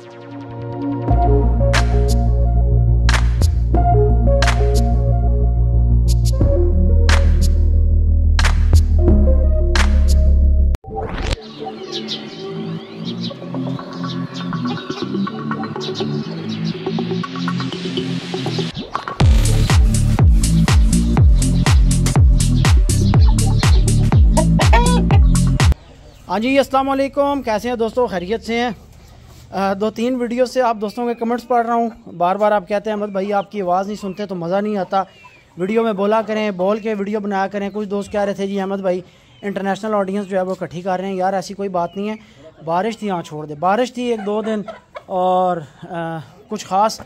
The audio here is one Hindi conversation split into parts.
हाँ जी अस्सलाम वालेकुम कैसे हैं दोस्तों खैरियत से हैं दो तीन वीडियो से आप दोस्तों के कमेंट्स पढ़ रहा हूँ बार बार आप कहते हैं अहमद भाई आपकी आवाज़ नहीं सुनते तो मज़ा नहीं आता वीडियो में बोला करें बोल के वीडियो बनाया करें कुछ दोस्त कह रहे थे जी अहमद भाई इंटरनेशनल ऑडियंस जो है वो इकट्ठी कर रहे हैं यार ऐसी कोई बात नहीं है बारिश थी यहाँ छोड़ दे बारिश थी एक दो दिन और आ, कुछ ख़ास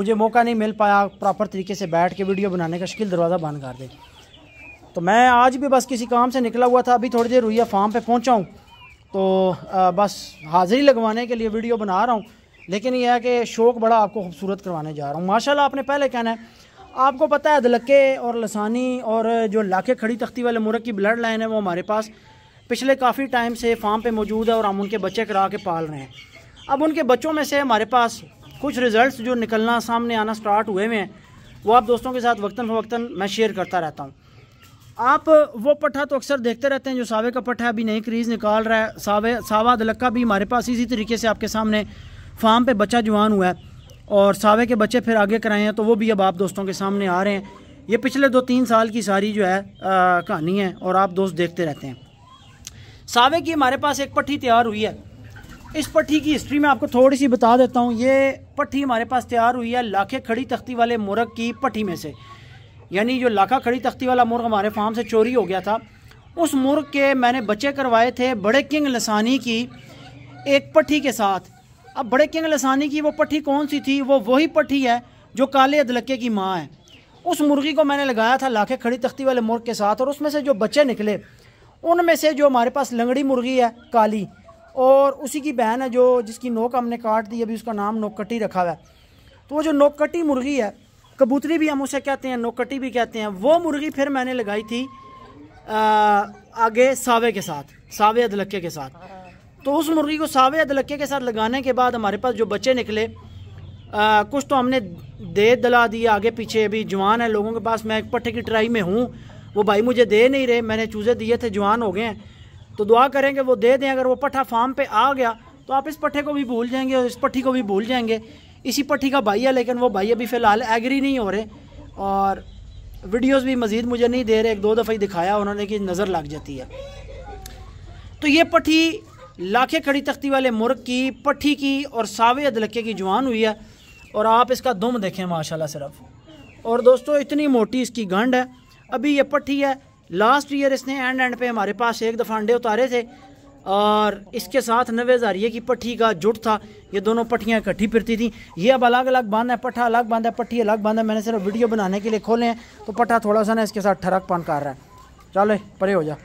मुझे मौका नहीं मिल पाया प्रॉपर तरीके से बैठ के वीडियो बनाने का शिकिल दरवाज़ा बंद कर दे तो मैं आज भी बस किसी काम से निकला हुआ था अभी थोड़ी देर रुईया फार्म पर पहुँचाऊँ तो आ, बस हाज़िरी लगवाने के लिए वीडियो बना रहा हूँ लेकिन यह है कि शौक़ बड़ा आपको खूबसूरत करवाने जा रहा हूँ माशाल्लाह आपने पहले कहना है आपको पता है दलके और लसानी और जो लाके खड़ी तख्ती वाले मुरग की ब्लड लाइन है वो हमारे पास पिछले काफ़ी टाइम से फार्म पर मौजूद है और हम उनके बच्चे करा के पाल रहे हैं अब उनके बच्चों में से हमारे पास कुछ रिज़ल्ट जो निकलना सामने आना स्टार्ट हुए हुए हैं वो आप दोस्तों के साथ वक्ता फ़वक्ता मैं शेयर करता रहता हूँ आप वो पट्ठा तो अक्सर देखते रहते हैं जो सावे का पट्ठा अभी नई क्रीज निकाल रहा है सावे सावा दलक्का भी हमारे पास इसी तरीके से आपके सामने फार्म पे बच्चा जवान हुआ है और सावे के बच्चे फिर आगे कराए हैं तो वो भी अब आप दोस्तों के सामने आ रहे हैं ये पिछले दो तीन साल की सारी जो है कहानी है और आप दोस्त देखते रहते हैं सावे की हमारे पास एक पट्टी तैयार हुई है इस पट्टी की हिस्ट्री में आपको थोड़ी सी बता देता हूँ ये पट्टी हमारे पास तैयार हुई है लाखे खड़ी तख्ती वाले मुरग की पट्टी में से यानी जो लाखा खड़ी तख्ती वाला मुर्ग हमारे फार्म से चोरी हो गया था उस मुर्ग के मैंने बच्चे करवाए थे बड़े किंग लसानी की एक पट्टी के साथ अब बड़े किंग लसानी की वो पट्टी कौन सी थी वो वही पट्टी है जो काले अदलक्के की माँ है उस मुर्गी को मैंने लगाया था लाखे खड़ी तख्ती वाले मुर्ग के साथ और उसमें से जो बच्चे निकले उनमें से जो हमारे पास लंगड़ी मुर्गी है काली और उसी की बहन है जो जिसकी नोक हमने काट दी अभी उसका नाम नोकटी रखा हुआ है तो वो जो नोकटी मुर्गी है कबूतरी भी हम उसे कहते हैं नोकटी भी कहते हैं वो मुर्गी फिर मैंने लगाई थी आ, आगे सावे के साथ सावे अदलक्के के साथ तो उस मुर्गी को सावे अदलक्के के साथ लगाने के बाद हमारे पास जो बच्चे निकले आ, कुछ तो हमने दे दला दिए आगे पीछे अभी जवान है लोगों के पास मैं एक पट्टे की ट्राई में हूँ वो भाई मुझे दे नहीं रहे मैंने चूज़े दिए थे जवान हो गए हैं तो दुआ करें कि वो दे दें अगर वो पट्ठा फार्म पे आ गया तो आप इस पट्ठे को भी भूल जाएंगे और इस पट्टी को भी भूल जाएंगे इसी पट्टी का भाई है लेकिन वो भाई अभी फ़िलहाल एग्री नहीं हो रहे और वीडियोस भी मज़ीद मुझे नहीं दे रहे एक दो दफ़ा ही दिखाया उन्होंने कि नज़र लग जाती है तो ये पट्टी लाखे खड़ी तख्ती वाले मुर्ग की पट्टी की और सावे अदलके की जवान हुई है और आप इसका दुम देखें माशा सिर्फ और दोस्तों इतनी मोटी इसकी गंड है अभी ये पट्टी है लास्ट ईयर इसने एंड एंड पे हमारे पास एक दफ़ा अंडे उतारे थे और इसके साथ नवे हज़ारिये की पट्टी का जुट था ये दोनों पट्टियाँ इकट्ठी फिरती थी ये अब अलग अलग बांध है पट्टा अलग बांधा है पट्टी अलग बांधा है मैंने सिर्फ वीडियो बनाने के लिए खोले हैं तो पट्टा थोड़ा सा ना इसके साथ ठरक पान कर रहा है चलो परे हो जा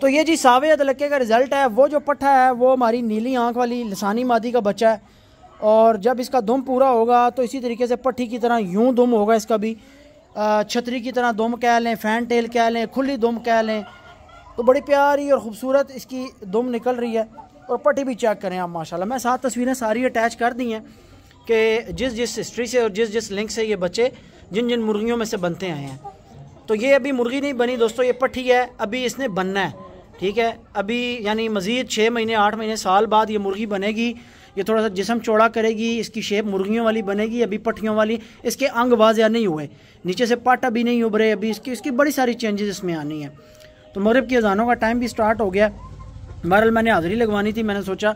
तो ये जी सावे तलके का रिज़ल्ट है वो जो पट्टा है वो हमारी नीली आँख वाली लसानी मादी का बच्चा है और जब इसका दुम पूरा होगा तो इसी तरीके से पट्टी की तरह यूं दुम होगा इसका भी छतरी की तरह दुम कह लें फैन टेल कह लें खुली दुम कह लें तो बड़ी प्यारी और ख़ूबसूरत इसकी दुम निकल रही है और पट्टी भी चेक करें आप माशाल्लाह मैं सात तस्वीरें सारी अटैच कर दी हैं कि जिस जिस हिस्ट्री से और जिस जिस लिंक से ये बच्चे जिन जिन मुर्गियों में से बनते आए हैं तो ये अभी मुर्गी नहीं बनी दोस्तों ये पट्टी है अभी इसने बनना है ठीक है अभी यानी मज़ीद छः महीने आठ महीने साल बाद ये मुर्गी बनेगी ये थोड़ा सा जिसम चौड़ा करेगी इसकी शेप मुर्गियों वाली बनेगी अभी पट्टियों वाली इसके अंग वाजिया नहीं हुए नीचे से पट अभी नहीं उभरे अभी इसकी इसकी बड़ी सारी चेंजेस इसमें आनी है तो मगरब की अजानों का टाइम भी स्टार्ट हो गया बहरहाल मैंने हाज़िरी लगवानी थी मैंने सोचा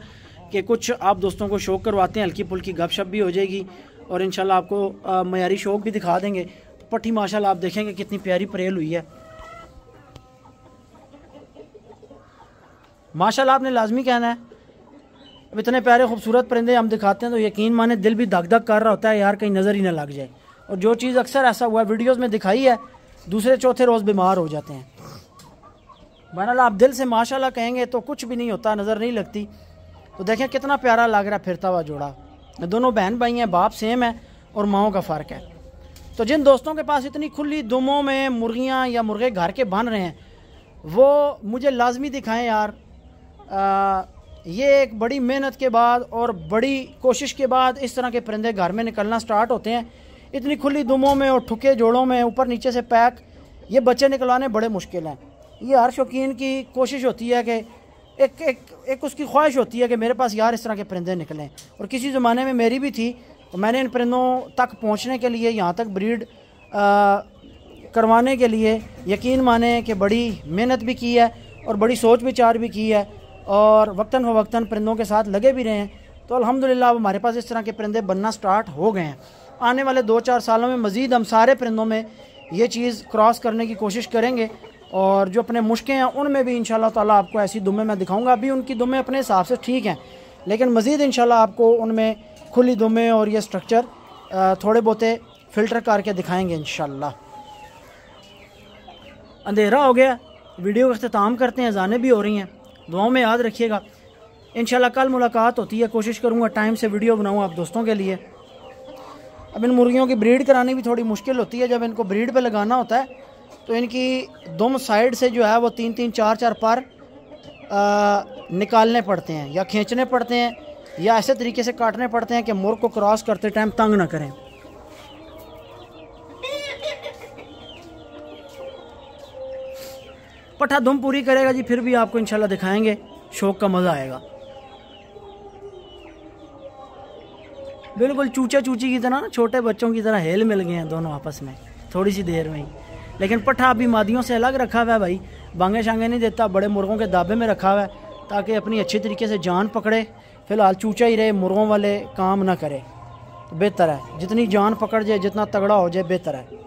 कि कुछ आप दोस्तों को शौक करवाते हैं हल्की फुल्की शप भी हो जाएगी और इन आपको मयारी शौक भी दिखा देंगे पट्टी माशा आप देखेंगे कितनी प्यारी परेल हुई है माशाल्लाह आपने लाजमी कहना है अब इतने प्यारे खूबसूरत परिंदे हम दिखाते हैं तो यकीन माने दिल भी धक धक कर रहा होता है यार कहीं नज़र ही ना लग जाए और जो चीज़ अक्सर ऐसा हुआ है वीडियोज़ में दिखाई है दूसरे चौथे रोज़ बीमार हो जाते हैं बहरहाल आप दिल से माशाल्लाह कहेंगे तो कुछ भी नहीं होता नज़र नहीं लगती तो देखें कितना प्यारा लग रहा फिरता हुआ जोड़ा दोनों बहन भाई हैं बाप सेम है और माओ का फ़र्क है तो जिन दोस्तों के पास इतनी खुली दुमों में मुर्गियाँ या मुर्गे घर के बन रहे हैं वो मुझे लाजमी दिखाएं यार आ, ये एक बड़ी मेहनत के बाद और बड़ी कोशिश के बाद इस तरह के परिंदे घर में निकलना स्टार्ट होते हैं इतनी खुली दुमों में और ठुके जोड़ों में ऊपर नीचे से पैक ये बच्चे निकलवाने बड़े मुश्किल हैं ये हर शौकीन की कोशिश होती है कि एक एक एक उसकी ख्वाहिश होती है कि मेरे पास यार इस तरह के परिंदे निकलें और किसी ज़माने में मेरी भी थी तो मैंने इन परिंदों तक पहुंचने के लिए यहाँ तक ब्रीड आ, करवाने के लिए यकीन माने कि बड़ी मेहनत भी की है और बड़ी सोच विचार भी की है और वक्ता फ़वक्ता परिंदों के साथ लगे भी रहे हैं तो अलहमदिल्ला अब हमारे पास इस तरह के परिंदे बनना स्टार्ट हो गए हैं आने वाले दो चार सालों में मज़ीद हम सारे परिंदों में ये चीज़ क्रॉस करने की कोशिश करेंगे और जो अपने मुश्कें हैं उनमें भी इन ताला आपको ऐसी दुमें मैं दिखाऊँगा अभी उनकी दुमें अपने हिसाब से ठीक हैं लेकिन मज़ीद इन आपको उनमें खुली दुमें और ये स्ट्रक्चर थोड़े बहुत फ़िल्टर करके दिखाएँगे इन अंधेरा हो गया वीडियो का अख्ताम करते हैं जाने भी हो रही हैं दुआओं में याद रखिएगा इन कल मुलाकात होती है कोशिश करूँगा टाइम से वीडियो बनाऊँ आप दोस्तों के लिए अब इन मुर्गियों की ब्रीड करानी भी थोड़ी मुश्किल होती है जब इनको ब्रीड पर लगाना होता है तो इनकी दम साइड से जो है वो तीन तीन चार चार पार निकालने पड़ते हैं या खींचने पड़ते हैं या ऐसे तरीके से काटने पड़ते हैं कि मुर्ग को क्रॉस करते टाइम तंग ना करें पठा दुम पूरी करेगा जी फिर भी आपको इंशाल्लाह दिखाएंगे शौक का मज़ा आएगा बिल्कुल चूचा चूची की तरह ना छोटे बच्चों की तरह हेल मिल गए हैं दोनों आपस में थोड़ी सी देर में ही लेकिन पट्ठा मादियों से अलग रखा हुआ है भाई बांगे शांगे नहीं देता बड़े मुर्गों के दाबे में रखा हुआ है ताकि अपनी अच्छे तरीके से जान पकड़े फ़िलहाल चूचा ही रहे मुर्गों वाले काम ना करे तो बेहतर है जितनी जान पकड़ जाए जितना तगड़ा हो जाए बेहतर है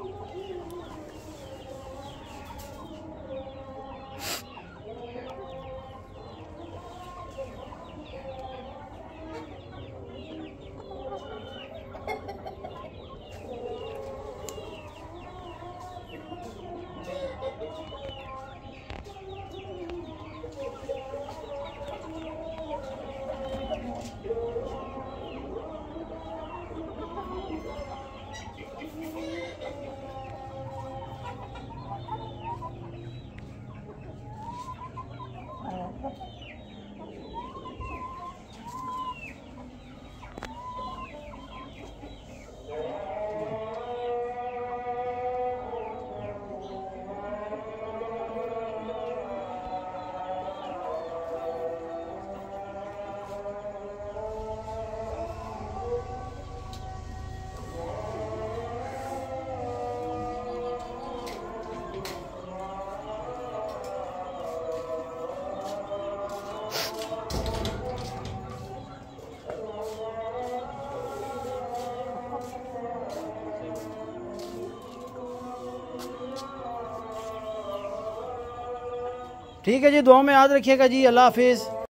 ठीक है जी दुआ में याद रखिएगा जी अल्लाह हाफिज़